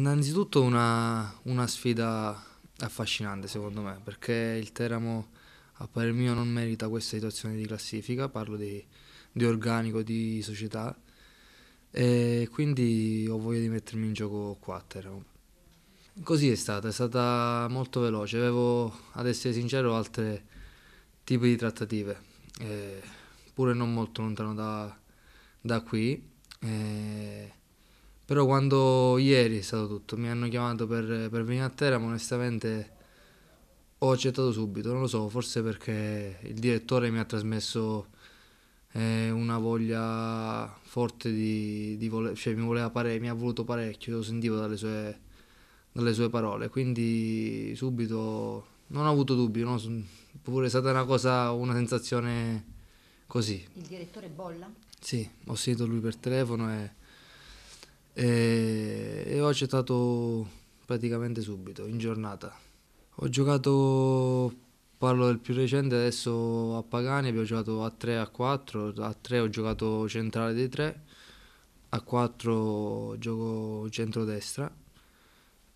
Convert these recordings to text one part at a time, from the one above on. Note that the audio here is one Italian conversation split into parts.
Innanzitutto una, una, sfida affascinante secondo me, perché il Teramo a parer mio non merita questa situazione di classifica, parlo di, di organico, di società, e quindi ho voglia di mettermi in gioco qua a Teramo. Così è stata, è stata molto veloce, avevo ad essere sincero altri tipi di trattative, eh, pure non molto lontano da, da qui. Eh, però quando ieri è stato tutto, mi hanno chiamato per, per venire a terra, ma onestamente ho accettato subito, non lo so, forse perché il direttore mi ha trasmesso eh, una voglia forte di, di voler, cioè mi, voleva pare, mi ha voluto parecchio, lo sentivo dalle sue, dalle sue parole, quindi subito non ho avuto dubbi, no? pure è stata una cosa, una sensazione così. Il direttore bolla? Sì, ho sentito lui per telefono e e, e ho accettato praticamente subito, in giornata. Ho giocato, parlo del più recente, adesso a Pagani abbiamo giocato a 3, a 4, a 3 ho giocato centrale dei 3, a 4 gioco centrodestra,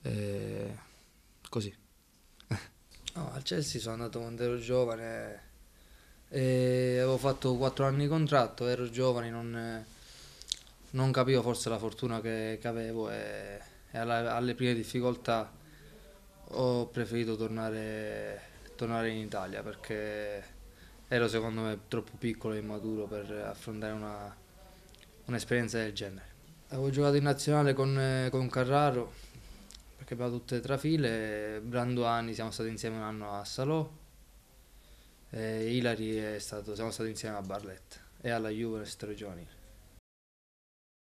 e così. No, al Chelsea sono andato quando ero giovane, e avevo fatto 4 anni di contratto, ero giovane, non non capivo forse la fortuna che, che avevo e, e alla, alle prime difficoltà ho preferito tornare, tornare, in Italia perché ero secondo me troppo piccolo e immaturo per affrontare una, un'esperienza del genere. Avevo giocato in nazionale con, con Carraro perché abbiamo tutte e tre file, Branduani siamo stati insieme un anno a Salò e Ilari è stato, siamo stati insieme a Barletta e alla Juventus Giovanile.